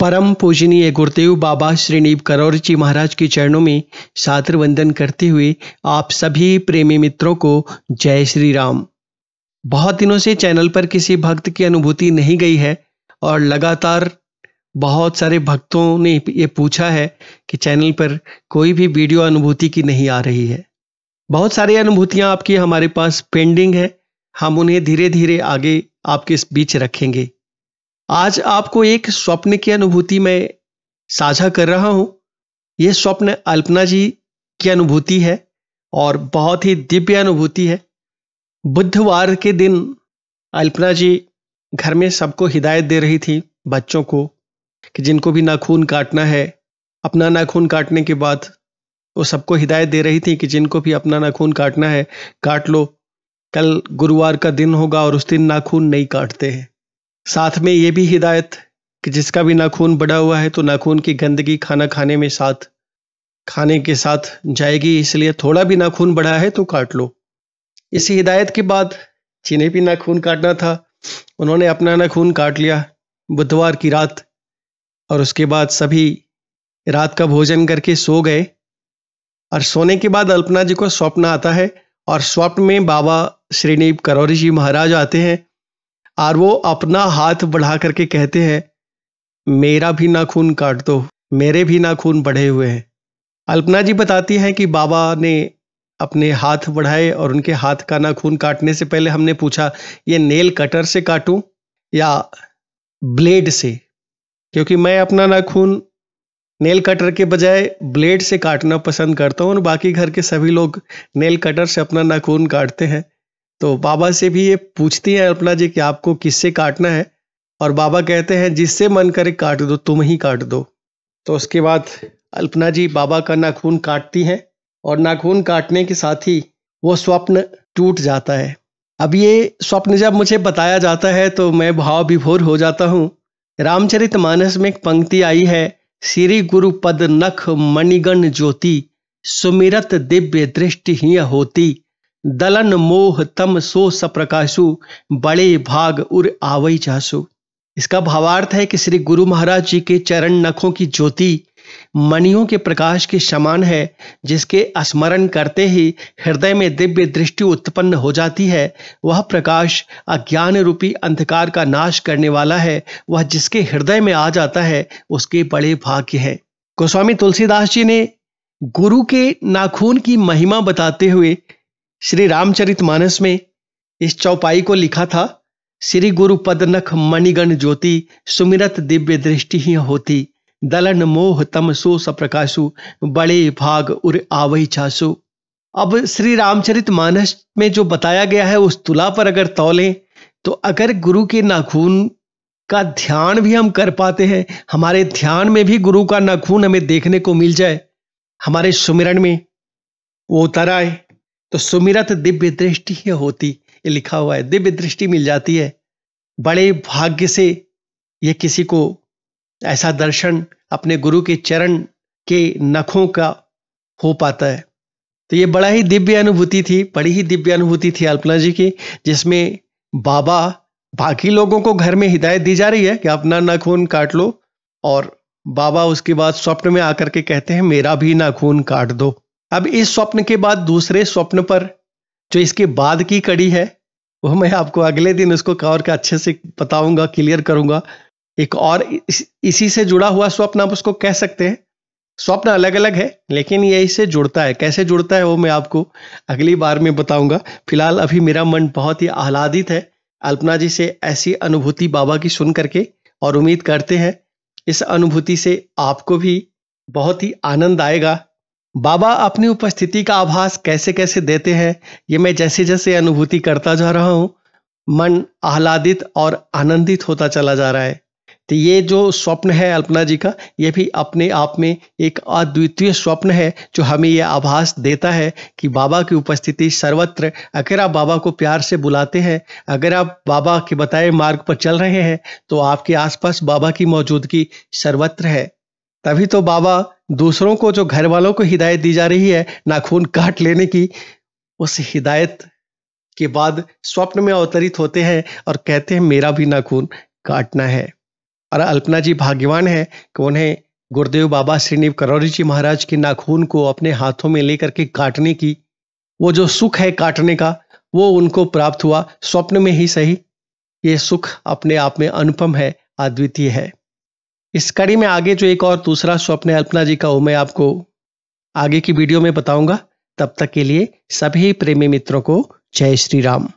परम पूजनीय गुरुदेव बाबा श्रीनीव करौर जी महाराज के चरणों में सादर वंदन करते हुए आप सभी प्रेमी मित्रों को जय श्री राम बहुत दिनों से चैनल पर किसी भक्त की अनुभूति नहीं गई है और लगातार बहुत सारे भक्तों ने ये पूछा है कि चैनल पर कोई भी वीडियो अनुभूति की नहीं आ रही है बहुत सारी अनुभूतियाँ आपकी हमारे पास पेंडिंग है हम उन्हें धीरे धीरे आगे आपके बीच रखेंगे आज आपको एक स्वप्न की अनुभूति मैं साझा कर रहा हूं यह स्वप्न अल्पना जी की अनुभूति है और बहुत ही दिव्य अनुभूति है बुधवार के दिन अल्पना जी घर में सबको हिदायत दे रही थी बच्चों को कि जिनको भी नाखून काटना है अपना नाखून काटने के बाद वो सबको हिदायत दे रही थी कि जिनको भी अपना नाखून काटना है काट लो कल गुरुवार का दिन होगा और उस दिन नाखून नहीं काटते हैं साथ में ये भी हिदायत कि जिसका भी नाखून बढ़ा हुआ है तो नाखून की गंदगी खाना खाने में साथ खाने के साथ जाएगी इसलिए थोड़ा भी नाखून बढ़ा है तो काट लो इसी हिदायत के बाद जिन्हें भी नाखून काटना था उन्होंने अपना नाखून काट लिया बुधवार की रात और उसके बाद सभी रात का भोजन करके सो गए और सोने के बाद अल्पना जी को स्वप्न आता है और स्वप्न में बाबा श्रीनीप करौरी जी महाराज आते हैं और वो अपना हाथ बढ़ा करके कहते हैं मेरा भी नाखून काट दो मेरे भी नाखून बढ़े हुए हैं अल्पना जी बताती हैं कि बाबा ने अपने हाथ बढ़ाए और उनके हाथ का नाखून काटने से पहले हमने पूछा ये नेल कटर से काटूं या ब्लेड से क्योंकि मैं अपना नाखून नेल कटर के बजाय ब्लेड से काटना पसंद करता हूँ और बाकी घर के सभी लोग नेल कटर से अपना नाखून काटते हैं तो बाबा से भी ये पूछती हैं अल्पना जी कि आपको किससे काटना है और बाबा कहते हैं जिससे मन करे काट दो तुम ही काट दो तो उसके बाद अल्पना जी बाबा का नाखून काटती हैं और नाखून काटने के साथ ही वो स्वप्न टूट जाता है अब ये स्वप्न जब मुझे बताया जाता है तो मैं भाव विभोर हो जाता हूँ रामचरित मानस में एक पंक्ति आई है श्री गुरु पद नख मणिगण ज्योति सुमिरत दिव्य दृष्टि ही होती दलन मोह तम सो सप्रकाशु बड़े भाग उर आवई जासु इसका भावार्थ है कि श्री गुरु महाराज जी के चरण नखों की ज्योति मणियों के प्रकाश के समान है जिसके स्मरण करते ही हृदय में दिव्य दृष्टि उत्पन्न हो जाती है वह प्रकाश अज्ञान रूपी अंधकार का नाश करने वाला है वह जिसके हृदय में आ जाता है उसके बड़े भाग्य है गोस्वामी तुलसीदास जी ने गुरु के नाखून की महिमा बताते हुए श्री मानस में इस चौपाई को लिखा था श्री गुरु पद नख मणिगण ज्योति सुमिरत दिव्य दृष्टि ही होती दलन मोह तम सो सप्रकाशु बड़े भाग उर आवई छासु अब श्री रामचरित मानस में जो बताया गया है उस तुला पर अगर तौलें तो अगर गुरु के नाखून का ध्यान भी हम कर पाते हैं हमारे ध्यान में भी गुरु का नाखून हमें देखने को मिल जाए हमारे सुमिरन में वो उतर आए तो सुमिरत दिव्य दृष्टि ही होती ये लिखा हुआ है दिव्य दृष्टि मिल जाती है बड़े भाग्य से ये किसी को ऐसा दर्शन अपने गुरु के चरण के नखों का हो पाता है तो ये बड़ा ही दिव्य अनुभूति थी बड़ी ही दिव्य अनुभूति थी अल्पना जी की जिसमें बाबा बाकी लोगों को घर में हिदायत दी जा रही है कि अपना नाखून काट लो और बाबा उसके बाद स्वप्न में आकर के कहते हैं मेरा भी नाखून काट दो अब इस स्वप्न के बाद दूसरे स्वप्न पर जो इसके बाद की कड़ी है वो मैं आपको अगले दिन उसको कवर के अच्छे से बताऊंगा क्लियर करूंगा एक और इस, इसी से जुड़ा हुआ स्वप्न आप उसको कह सकते हैं स्वप्न अलग अलग है लेकिन ये इससे जुड़ता है कैसे जुड़ता है वो मैं आपको अगली बार में बताऊंगा फिलहाल अभी मेरा मन बहुत ही आह्लादित है अल्पना जी से ऐसी अनुभूति बाबा की सुन करके और उम्मीद करते हैं इस अनुभूति से आपको भी बहुत ही आनंद आएगा बाबा अपनी उपस्थिति का आभास कैसे कैसे देते हैं ये मैं जैसे जैसे अनुभूति करता जा रहा हूँ मन आह्लादित और आनंदित होता चला जा रहा है तो ये जो स्वप्न है अल्पना जी का ये भी अपने आप में एक अद्वितीय स्वप्न है जो हमें यह आभास देता है कि बाबा की उपस्थिति सर्वत्र अगर आप बाबा को प्यार से बुलाते हैं अगर आप बाबा के बताए मार्ग पर चल रहे हैं तो आपके आसपास बाबा की मौजूदगी सर्वत्र है तभी तो बाबा दूसरों को जो घर वालों को हिदायत दी जा रही है नाखून काट लेने की उस हिदायत के बाद स्वप्न में अवतरित होते हैं और कहते हैं मेरा भी नाखून काटना है और अल्पना जी भाग्यवान है कि उन्हें गुरुदेव बाबा श्रीनिव करौरी जी महाराज के नाखून को अपने हाथों में लेकर के काटने की वो जो सुख है काटने का वो उनको प्राप्त हुआ स्वप्न में ही सही ये सुख अपने आप में अनुपम है अद्वितीय है इस कड़ी में आगे जो एक और दूसरा स्वप्न अल्पना जी का हो मैं आपको आगे की वीडियो में बताऊंगा तब तक के लिए सभी प्रेमी मित्रों को जय श्री राम